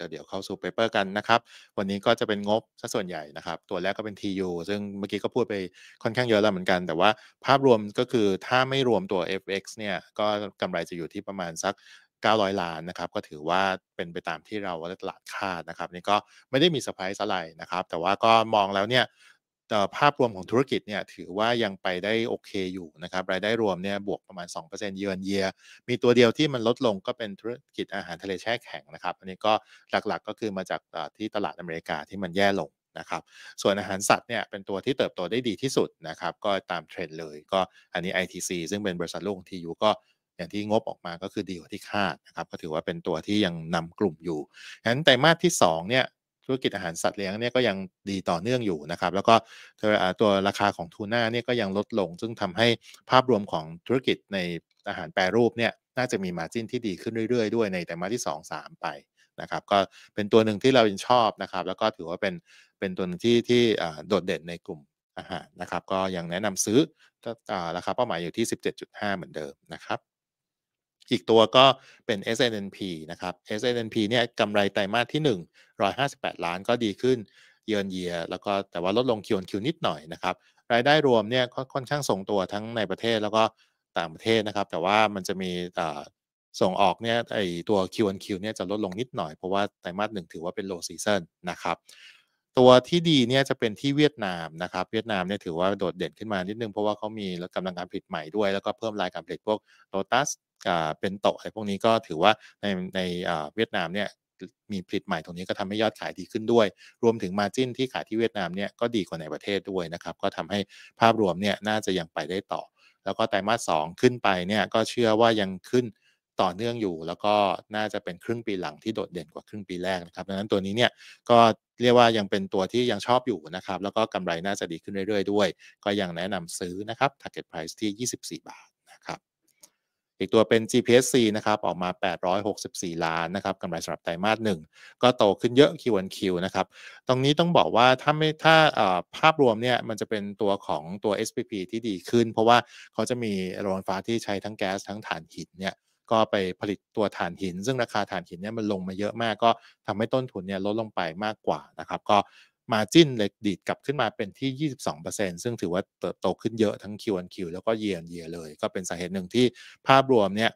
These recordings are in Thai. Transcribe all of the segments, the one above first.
ก็เดี๋ยวเข้าสู่เปเปอร์กันนะครับ วันนี้ก็จะเป็นงบซะส่วนใหญ่นะครับ ตัวแรกก็เป็น TU ซึ่งเมื่อกี้ก็พูดไปค่อนข้างเยอะแล้วเหมือนกัน แต่ว่าภาพรวมก็คือถ้าไม่รวมตัว FX เนี่ยก็กำไรจะอยู่ที่ประมาณสัก 900 ล้านนะครับ ก็ถือว่าเป็นไปตามที่เราตลาดคาดนะครับ นี่ก็ไม่ได้มีเซอร์ไพรส์อะไรนะครับ แต่ว่าก็มองแล้วเนี่ยภาพรวมของธุรกิจเนี่ยถือว่ายังไปได้โอเคอยู่นะครับรายได้รวมเนี่ยบวกประมาณ2%เยือนเยียมีตัวเดียวที่มันลดลงก็เป็นธุรกิจอาหารทะเลแช่แข็งนะครับอันนี้ก็หลักๆก็คือมาจากที่ตลาดอเมริกาที่มันแย่ลงนะครับ ส่วนอาหารสัตว์เนี่ยเป็นตัวที่เติบโตได้ดีที่สุดนะครับก็ตามเทรนด์เลยก็อันนี้ ITC ซึ่งเป็นบริษัทลูกทียูก็อย่างที่งบออกมาก็คือดีกว่าที่คาดนะครับก็ถือว่าเป็นตัวที่ยังนำกลุ่มอยู่ฉะนั้นไตรมาสที่ 2 เนี่ยธุรกิจอาหารสัตว์เลี้ยงเนี่ยก็ยังดีต่อเนื่องอยู่นะครับแล้วก็ตัวราคาของทูน่าเนี่ยก็ยังลดลงซึ่งทำให้ภาพรวมของธุรกิจในอาหารแปรรูปเนี่ยน่าจะมีมาจิ้นที่ดีขึ้นเรื่อยๆ ด้วย ในแต่มาที่ 2 3 ไปนะครับ ก็เป็นตัวหนึ่งที่เราชอบนะครับ แล้วก็ถือว่าเป็นเป็นตัวหนึ่งที่ที่โดดเด่นในกลุ่ม อาหารนะครับ ก็ยังแนะนำซื้อราคาเป้าหมายอยู่ที่ 17.5 เหมือนเดิมนะครับอีกตัวก็เป็น s n p นะครับ s n p เนี่ยกำไรไตรมาสที่ 1 158 ล้านก็ดีขึ้นเยือนเยียแล้วก็แต่ว่าลดลงคิวนคิวนิดหน่อยนะครับรายได้รวมเนี่ยค่อนข้างส่งตัวทั้งในประเทศแล้วก็ต่างประเทศนะครับแต่ว่ามันจะมีส่งออกเนี่ยไอตัว Q1Q เนี่ยจะลดลงนิดหน่อยเพราะว่าไตรมาสหนึ่งถือว่าเป็นโลซีซันนะครับตัวที่ดีเนี่ยจะเป็นที่เวียดนามนะครับเวียดนามเนี่ยถือว่าโดดเด่นขึ้นมานิดนึงเพราะว่าเขามีกำลังการผลิตใหม่ด้วยแล้วก็เพิ่มรายการผลิตพวกโลตัสเป็นโตอะไรพวกนี้ก็ถือว่าในในเวียดนามเนี่ยมีผลิตใหม่ตรงนี้ก็ทำให้ยอดขายดีขึ้นด้วย รวมถึงมาจิ้นที่ขายที่เวียดนามเนี่ยก็ดีกว่าในประเทศด้วยนะครับก็ทำให้ภาพรวมเนี่ยน่าจะยังไปได้ต่อ แล้วก็ไตรมาสสองขึ้นไปเนี่ยก็เชื่อว่ายังขึ้นต่อเนื่องอยู่ แล้วก็น่าจะเป็นครึ่งปีหลังที่โดดเด่นกว่าครึ่งปีแรกนะครับ ดังนั้นตัวนี้เนี่ยก็เรียกว่ายังเป็นตัวที่ยังชอบอยู่นะครับ แล้วก็กำไรน่าจะดีขึ้นเรื่อยๆด้วย ก็ยังแนะนำซื้อนะครับ target price ที่24 บาทนะครับอีกตัวเป็น GPSC นะครับออกมา 864 ล้าน นะครับกำไรสำหรับไตรมาสหนึ่ง ก็โตขึ้นเยอะ Q1Q นะครับ ตรงนี้ต้องบอกว่าถ้าไม่ถ้าภาพรวมเนี่ยมันจะเป็นตัวของตัว SPP ที่ดีขึ้น เพราะว่าเขาจะมีโรงไฟฟ้าที่ใช้ทั้งแก๊สทั้งถ่านหินเนี่ยก็ไปผลิตตัวถ่านหิน ซึ่งราคาถ่านหินเนี่ยมันลงมาเยอะมากก็ทำให้ต้นทุนเนี่ยลดลงไปมากกว่านะครับก็มาจิ้นเลกดีดกลับขึ้นมาเป็นที่ 22%ซึ่งถือว่าเติบโตขึ้นเยอะทั้ง Q1Q แล้วก็เย a r on y e เลย ก็เป็นสาเหตุหนึ่งที่ภาพรวมเนี่ย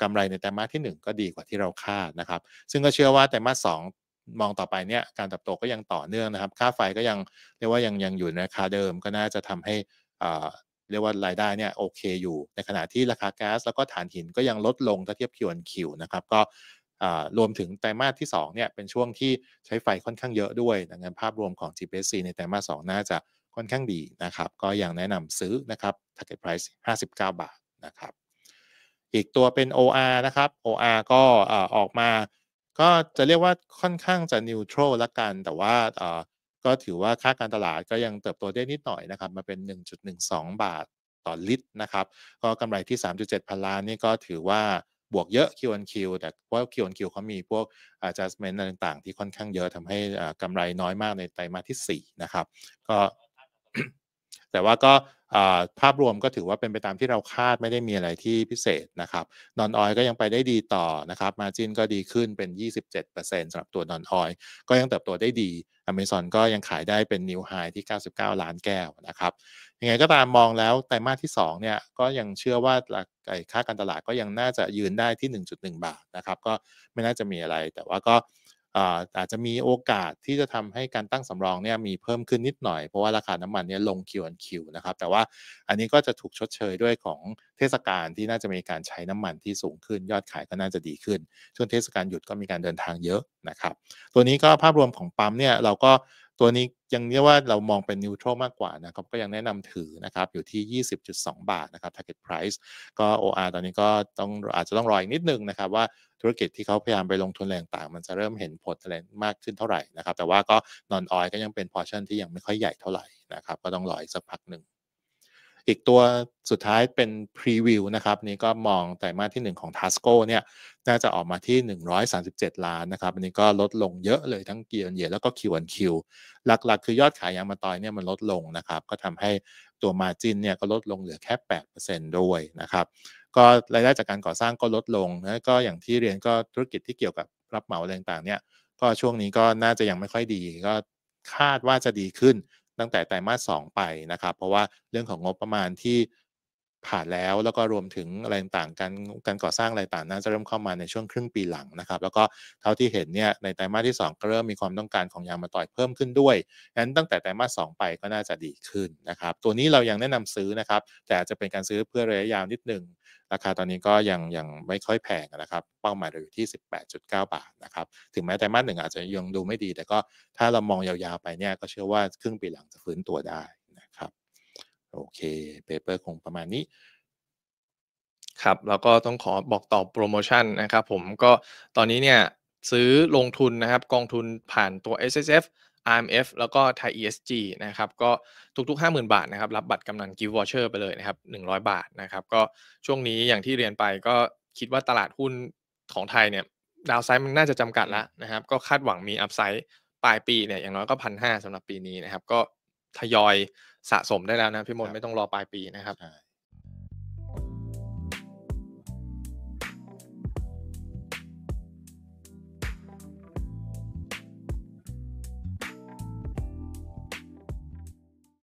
กำไรในไตรมาสที่ 1 ก็ดีกว่าที่เราคาดนะครับ ซึ่งก็เชื่อว่าไตรมาสองมองต่อไปเนี่ยการเติบโตก็ยังต่อเนื่องนะครับค่าไฟก็ยังเรียกว่ายังยังอยู่ในราคาเดิมก็น่าจะทำให้เรียกว่ารายได้เนี่ยโอเคอยู่ ในขณะที่ราคาแก๊ส แล้วก็ถ่านหินก็ยังลดลงถ้าเทียบ Q คิ Q นะครับก็รวมถึงไตรมาสที่2เนี่ยเป็นช่วงที่ใช้ไฟค่อนข้างเยอะด้วยดังนั้นภาพรวมของ GPC ในไตรมาส2น่าจะค่อนข้างดีนะครับ ก็ยังแนะนำซื้อนะครับ target price 59 บาทนะครับ อีกตัวเป็น OR นะครับ OR ก็ออกมาก็จะเรียกว่าค่อนข้างจะนิวทรัลละกัน แต่ว่าก็ถือว่าค่าการตลาดก็ยังเติบโตได้นิดหน่อยนะครับ มาเป็น 1.12 บาทต่อลิตรนะครับ ก็กำไรที่ 3.7 พันล้านนี่ก็ถือว่าบวกเยอะ q on q แต่เวรา q on q เขามีพวก adjustment ต่าง ๆที่ค่อนข้างเยอะทำให้กำไรน้อยมากในไตรมาสที่ 4 นะครับ ก็ แต่ว่าก็ภาพรวมก็ถือว่าเป็นไปตามที่เราคาดไม่ได้มีอะไรที่พิเศษนะครับ นอนออยก็ยังไปได้ดีต่อนะครับมาจินก็ดีขึ้นเป็น 27%สำหรับตัวนอนออยก็ยังเติบโตได้ดี Amazon ก็ยังขายได้เป็นนิวไฮที่ 99 ล้านแก้วนะครับยังไงก็ตามมองแล้วไตรมาสที่2เนี่ยก็ยังเชื่อว่าหลักค่าการตลาดก็ยังน่าจะยืนได้ที่ 1.1 บาทนะครับก็ไม่น่าจะมีอะไร แต่ว่าก็อาจจะมีโอกาสที่จะทำให้การตั้งสำรองเนี่ยมีเพิ่มขึ้นนิดหน่อย เพราะว่าราคาน้ำมันเนี่ยลงคิวอันคิวนะครับ แต่ว่าอันนี้ก็จะถูกชดเชยด้วยของเทศกาลที่น่าจะมีการใช้น้ำมันที่สูงขึ้นยอดขายก็น่าจะดีขึ้น ช่วงเทศกาลหยุดก็มีการเดินทางเยอะนะครับ ตัวนี้ก็ภาพรวมของปั๊มเนี่ยเราก็ตัวนี้ยังเรียกว่าเรามองเป็นนิวโตรมากกว่านะครับก็ยังแนะนำถือนะครับอยู่ที่ 20.2 บาทนะครับ target price ก็ OR ตอนนี้ก็ต้องอาจจะต้องรออีกนิดนึงนะครับว่าธุรกิจที่เขาพยายามไปลงทุนแรงต่าง มันจะเริ่มเห็นผลอะไรมากขึ้นเท่าไหร่นะครับ แต่ว่าก็นอนออยก็ยังเป็นพอร์ชั่นที่ยังไม่ค่อยใหญ่เท่าไหร่นะครับก็ต้องรออีกสักพักหนึ่งอีกตัวสุดท้ายเป็นพรีวิวนะครับนี่ก็มองแต่มาที่ 1 ของ Tasco เนี่ยน่าจะออกมาที่ 137ล้านนะครับอันนี้ก็ลดลงเยอะเลยทั้งเกียร์เยแล้วก็คิวอันคิวหลัก ๆ คือยอดขายยางมาตอยเนี่ยมันลดลงนะครับก็ทำให้ตัวมาจินเนี่ยก็ลดลงเหลือแค่8%ด้วยนะครับก็รายได้จากการก่อสร้างก็ลดลงแล้วก็อย่างที่เรียนก็ธุรกิจที่เกี่ยวกับรับเหมาอะไรต่างเนี่ยก็ช่วงนี้ก็น่าจะยังไม่ค่อยดี ก็คาดว่าจะดีขึ้นตั้งแต่ไตรมาสสไปนะครับ เพราะว่าเรื่องของงบประมาณที่ผ่านแล้วแล้วก็รวมถึงอะไรต่างการการก่อสร้างอะไรต่างน่าจะเริ่มเข้ามาในช่วงครึ่งปีหลังนะครับแล้วก็เท่าที่เห็นเนี่ยในไตรมาสที่2ก็เริ่มมีความต้องการของยางมาต่อยเพิ่มขึ้นด้วยงั้นตั้งแต่ไตรมาส2ไปก็น่าจะดีขึ้นนะครับตัวนี้เรายังแนะนำซื้อนะครับแต่อาจจะเป็นการซื้อเพื่อระยะยาวนิดหนึ่งราคาตอนนี้ก็ยังยังไม่ค่อยแพงนะครับเป้าหมายเราอยู่ที่ 18.9 บาทนะครับถึงแม้ไตรมาสหนึ่งอาจจะยังดูไม่ดี แต่ก็ถ้าเรามองยาวๆไปเนี่ยก็เชื่อว่าครึ่งปีหลังจะฟื้นตัวได้โอเคเปเปอร์คงประมาณนี้ ครับ แล้วก็ต้องขอบอกต่อโปรโมชั่นนะครับผมก็ตอนนี้เนี่ย ซื้อลงทุนนะครับ กองทุนผ่านตัว S S F RMF แล้วก็ Thai ESG นะครับก็ทุกๆ 50,000 บาทนะครับ รับบัตรกำนันกิฟต์วอเชอร์ไปเลยนะครับ 100 บาทนะครับ ก็ช่วงนี้อย่างที่เรียนไปก็คิดว่าตลาดหุ้นของไทยเนี่ย ดาวไซด์มันน่าจะจำกัดแล้วนะครับก็คาดหวังมีอัพไซด์ปลายปีเนี่ยอย่างน้อยก็พันห้าสำหรับปีนี้นะครับก็ทยอยสะสมได้แล้วนะ พี่มนไม่ต้องรอปลายปีนะครับ